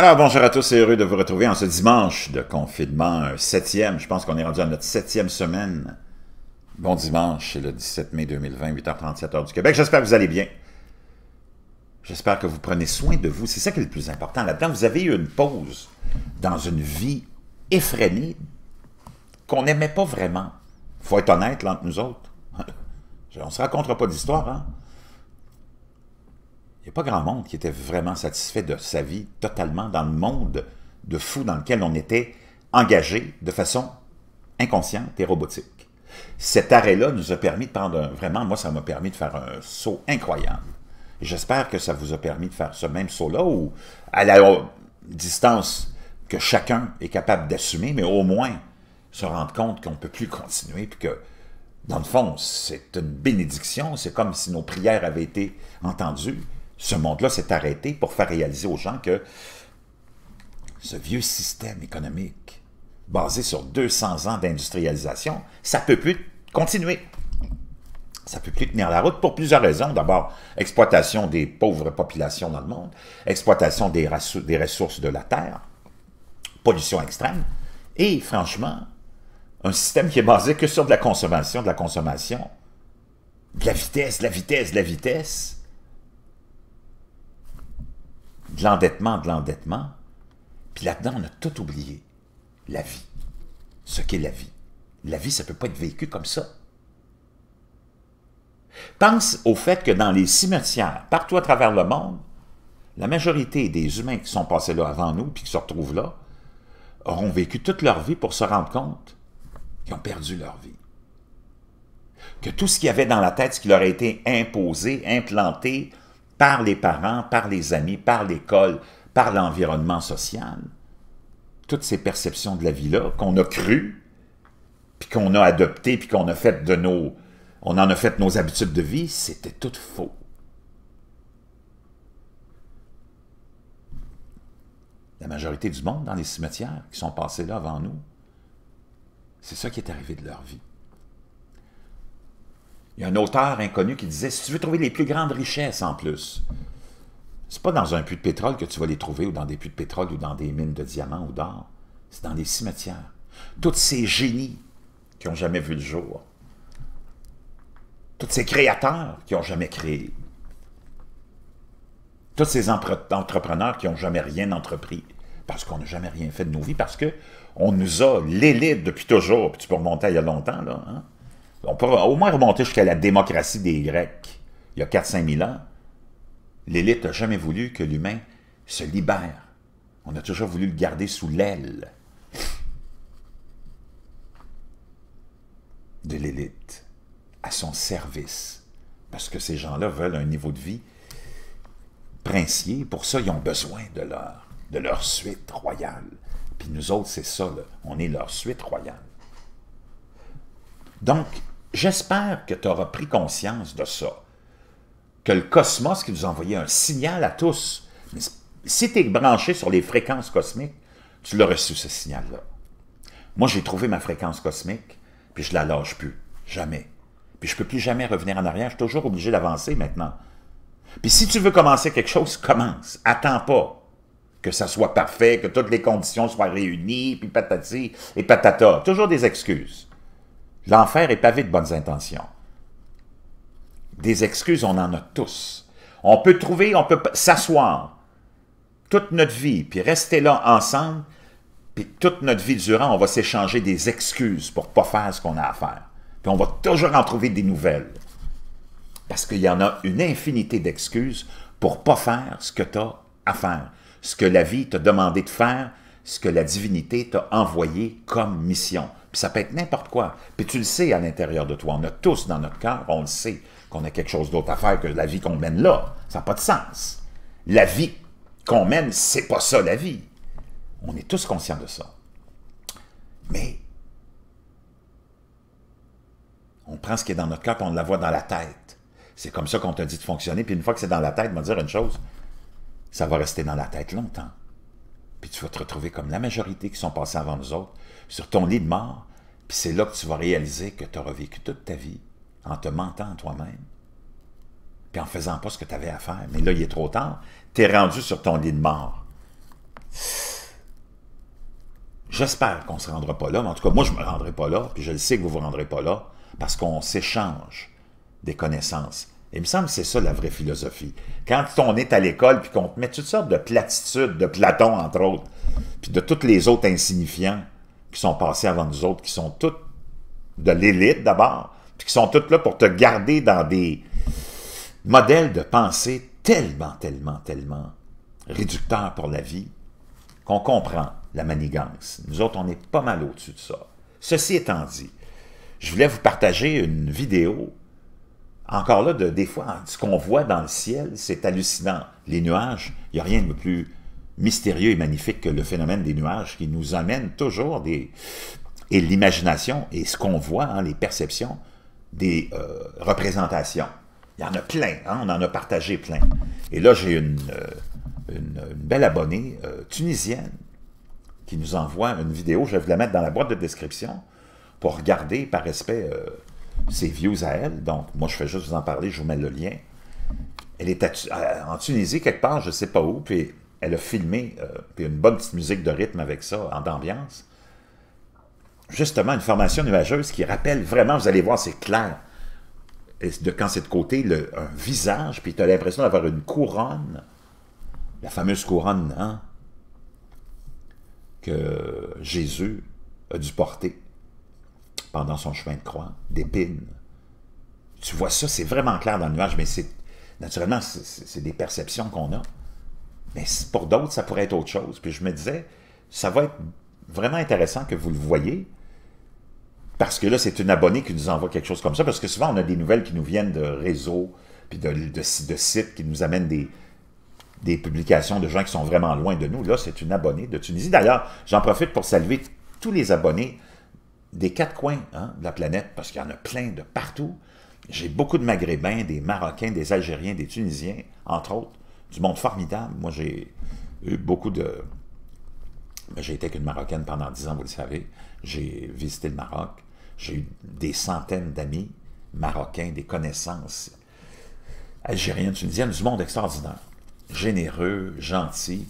Alors bonjour à tous et heureux de vous retrouver en ce dimanche de confinement septième. Je pense qu'on est rendu à notre septième semaine. Bon dimanche, c'est le 17 mai 2020, 8h37 heure du Québec. J'espère que vous allez bien. J'espère que vous prenez soin de vous. C'est ça qui est le plus important. Là-dedans, vous avez eu une pause dans une vie effrénée qu'on n'aimait pas vraiment. faut être honnête l'un entre nous autres. On ne se racontera pas d'histoire, hein? n'y a pas grand monde qui était vraiment satisfait de sa vie totalement dans le monde de fou dans lequel on était engagé de façon inconsciente et robotique. Cet arrêt-là nous a permis de prendre un, vraiment, moi, ça m'a permis de faire un saut incroyable. J'espère que ça vous a permis de faire ce même saut-là ou à la distance que chacun est capable d'assumer, mais au moins se rendre compte qu'on ne peut plus continuer, puis que, dans le fond, c'est une bénédiction, c'est comme si nos prières avaient été entendues, ce monde-là s'est arrêté pour faire réaliser aux gens que ce vieux système économique basé sur 200 ans d'industrialisation, ça ne peut plus continuer. Ça ne peut plus tenir la route pour plusieurs raisons. D'abord, exploitation des pauvres populations dans le monde, exploitation des, des ressources de la terre, pollution extrême, et franchement, un système qui est basé que sur de la consommation, de la consommation, de la vitesse, de la vitesse, de la vitesse, de l'endettement, de l'endettement. Puis là-dedans, on a tout oublié. La vie. Ce qu'est la vie. La vie, ça ne peut pas être vécu comme ça. Pense au fait que dans les cimetières, partout à travers le monde, la majorité des humains qui sont passés là avant nous puis qui se retrouvent là auront vécu toute leur vie pour se rendre compte qu'ils ont perdu leur vie. Que tout ce qu'il y avait dans la tête, ce qui leur a été imposé, implanté, par les parents, par les amis, par l'école, par l'environnement social. Toutes ces perceptions de la vie-là qu'on a crues, puis qu'on a adoptées, puis qu'on a fait de nos... On en a fait nos habitudes de vie, c'était tout faux. La majorité du monde dans les cimetières qui sont passés là avant nous, c'est ça qui est arrivé de leur vie. Il y a un auteur inconnu qui disait, si tu veux trouver les plus grandes richesses en plus, c'est pas dans un puits de pétrole que tu vas les trouver, ou dans des puits de pétrole, ou dans des mines de diamants ou d'or. C'est dans les cimetières. Tous ces génies qui n'ont jamais vu le jour. Tous ces créateurs qui n'ont jamais créé. Tous ces entrepreneurs qui n'ont jamais rien entrepris. Parce qu'on n'a jamais rien fait de nos vies, parce qu'on nous a l'élite depuis toujours. Puis tu peux remonter il y a longtemps, là. Hein? on peut au moins remonter jusqu'à la démocratie des Grecs, il y a 4-5 000 ans, l'élite n'a jamais voulu que l'humain se libère. On a toujours voulu le garder sous l'aile de l'élite, à son service, parce que ces gens-là veulent un niveau de vie princier. Pour ça, ils ont besoin de leur, de leur suite royale. Puis nous autres, c'est ça, on est leur suite royale. Donc, J'espère que tu auras pris conscience de ça. Que le cosmos qui nous envoyait un signal à tous. si tu es branché sur les fréquences cosmiques, tu l'as reçu ce signal-là. Moi, j'ai trouvé ma fréquence cosmique, puis je la lâche plus. Jamais. Puis je peux plus jamais revenir en arrière. Je suis toujours obligé d'avancer maintenant. Puis si tu veux commencer quelque chose, commence. Attends pas que ça soit parfait, que toutes les conditions soient réunies, puis patati et patata. Toujours des excuses. L'enfer est pavé de bonnes intentions. Des excuses, on en a tous. On peut trouver, on peut s'asseoir toute notre vie, puis rester là ensemble, puis toute notre vie durant, on va s'échanger des excuses pour ne pas faire ce qu'on a à faire. Puis on va toujours en trouver des nouvelles. Parce qu'il y en a une infinité d'excuses pour ne pas faire ce que tu as à faire, ce que la vie t'a demandé de faire, ce que la divinité t'a envoyé comme mission. Puis ça peut être n'importe quoi. Puis tu le sais à l'intérieur de toi. On a tous dans notre cœur, on le sait, qu'on a quelque chose d'autre à faire que la vie qu'on mène là. Ça n'a pas de sens. La vie qu'on mène, c'est pas ça la vie. On est tous conscients de ça. Mais on prend ce qui est dans notre cœur et on la voit dans la tête. C'est comme ça qu'on te dit de fonctionner. Puis une fois que c'est dans la tête, on va dire une chose, ça va rester dans la tête longtemps puis tu vas te retrouver comme la majorité qui sont passés avant nous autres, sur ton lit de mort, puis c'est là que tu vas réaliser que tu as revécu toute ta vie en te mentant toi-même, puis en faisant pas ce que tu avais à faire. Mais là, il est trop tard, tu es rendu sur ton lit de mort. J'espère qu'on ne se rendra pas là, mais en tout cas, moi, je ne me rendrai pas là, puis je le sais que vous ne vous rendrez pas là, parce qu'on s'échange des connaissances. Il me semble que c'est ça la vraie philosophie. Quand on est à l'école puis qu'on te met toutes sortes de platitudes, de Platon entre autres, puis de tous les autres insignifiants qui sont passés avant nous autres, qui sont toutes de l'élite d'abord, puis qui sont toutes là pour te garder dans des modèles de pensée tellement, tellement, tellement réducteurs pour la vie qu'on comprend la manigance. Nous autres, on est pas mal au-dessus de ça. Ceci étant dit, je voulais vous partager une vidéo encore là, de, des fois, hein, ce qu'on voit dans le ciel, c'est hallucinant. Les nuages, il n'y a rien de plus mystérieux et magnifique que le phénomène des nuages qui nous amène toujours des... Et l'imagination et ce qu'on voit, hein, les perceptions des euh, représentations. Il y en a plein, hein, on en a partagé plein. Et là, j'ai une, euh, une, belle abonnée euh, tunisienne qui nous envoie une vidéo, je vais vous la mettre dans la boîte de description, pour regarder par respect c'est views à elle, donc moi je fais juste vous en parler, je vous mets le lien. Elle est en Tunisie quelque part, je ne sais pas où, puis elle a filmé euh, puis une bonne petite musique de rythme avec ça, en ambiance. Justement, une formation nuageuse qui rappelle vraiment, vous allez voir, c'est clair. de quand c'est de côté, le, un visage, puis tu as l'impression d'avoir une couronne, la fameuse couronne, hein, que Jésus a dû porter pendant son chemin de croix, d'épines. Tu vois ça, c'est vraiment clair dans le nuage, mais c'est naturellement, c'est des perceptions qu'on a. Mais pour d'autres, ça pourrait être autre chose. Puis je me disais, ça va être vraiment intéressant que vous le voyez, parce que là, c'est une abonnée qui nous envoie quelque chose comme ça, parce que souvent, on a des nouvelles qui nous viennent de réseaux, puis de, sites qui nous amènent des, des publications de gens qui sont vraiment loin de nous. Là, c'est une abonnée de Tunisie. D'ailleurs, j'en profite pour saluer tous les abonnés des quatre coins hein, de la planète, parce qu'il y en a plein de partout. J'ai beaucoup de Maghrébins, des Marocains, des Algériens, des Tunisiens, entre autres, du monde formidable. Moi, j'ai eu beaucoup de... Ben, j'ai été avec une Marocaine pendant dix ans, vous le savez. J'ai visité le Maroc. J'ai eu des centaines d'amis marocains, des connaissances algériennes, tunisiennes, du monde extraordinaire. Généreux, gentil.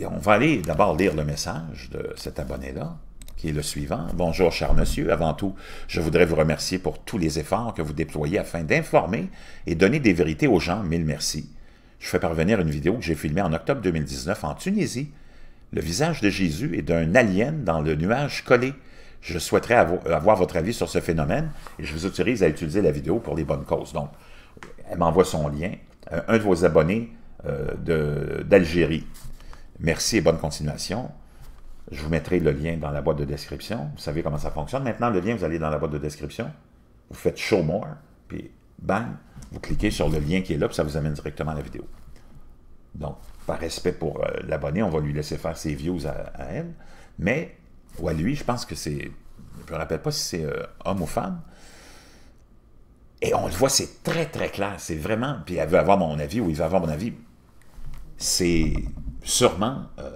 on va aller d'abord lire le message de cet abonné-là qui est le suivant. Bonjour, cher monsieur. Avant tout, je voudrais vous remercier pour tous les efforts que vous déployez afin d'informer et donner des vérités aux gens. Mille merci. Je fais parvenir une vidéo que j'ai filmée en octobre 2019 en Tunisie. Le visage de Jésus est d'un alien dans le nuage collé. Je souhaiterais euh, avoir votre avis sur ce phénomène et je vous autorise à utiliser la vidéo pour les bonnes causes. Donc, elle m'envoie son lien. Euh, un de vos abonnés euh, d'Algérie. Merci et bonne continuation. Je vous mettrai le lien dans la boîte de description. Vous savez comment ça fonctionne. Maintenant, le lien, vous allez dans la boîte de description. Vous faites Show More, puis bang, vous cliquez sur le lien qui est là, puis ça vous amène directement à la vidéo. Donc, par respect pour euh, l'abonné, on va lui laisser faire ses views à, elle. Mais, ou à lui, je pense que c'est... Je ne me rappelle pas si c'est euh, homme ou femme. Et on le voit, c'est très, très clair. C'est vraiment... Puis elle veut avoir mon avis ou il veut avoir mon avis. C'est sûrement... Euh,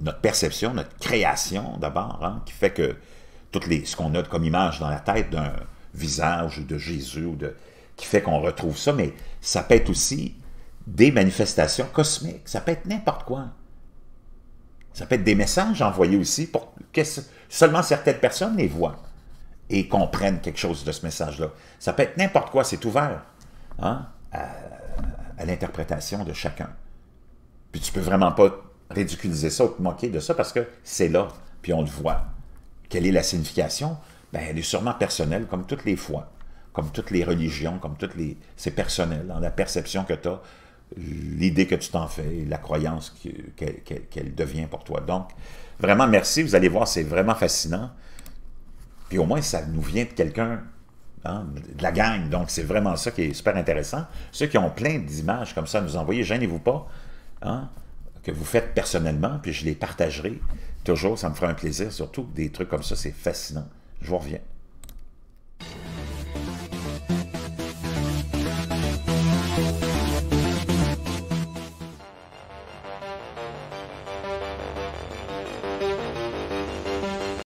notre perception, notre création d'abord, hein, qui fait que toutes les, ce qu'on a comme image dans la tête d'un visage ou de Jésus, ou de, qui fait qu'on retrouve ça, mais ça peut être aussi des manifestations cosmiques, ça peut être n'importe quoi. Ça peut être des messages envoyés aussi pour que seulement certaines personnes les voient et comprennent quelque chose de ce message-là. Ça peut être n'importe quoi, c'est ouvert hein, à, à l'interprétation de chacun. Puis tu peux vraiment pas ridiculiser ça ou te moquer de ça parce que c'est là, puis on le voit. Quelle est la signification? Ben, elle est sûrement personnelle, comme toutes les fois, comme toutes les religions, comme toutes les... C'est personnel, dans la perception que tu as, l'idée que tu t'en fais, la croyance qu'elle devient pour toi. Donc, vraiment, merci. Vous allez voir, c'est vraiment fascinant. Puis au moins, ça nous vient de quelqu'un hein, de la gang. Donc, c'est vraiment ça qui est super intéressant. Ceux qui ont plein d'images comme ça à nous envoyer, gênez-vous pas. Hein que vous faites personnellement, puis je les partagerai toujours. Ça me fera un plaisir, surtout des trucs comme ça, c'est fascinant. Je vous reviens.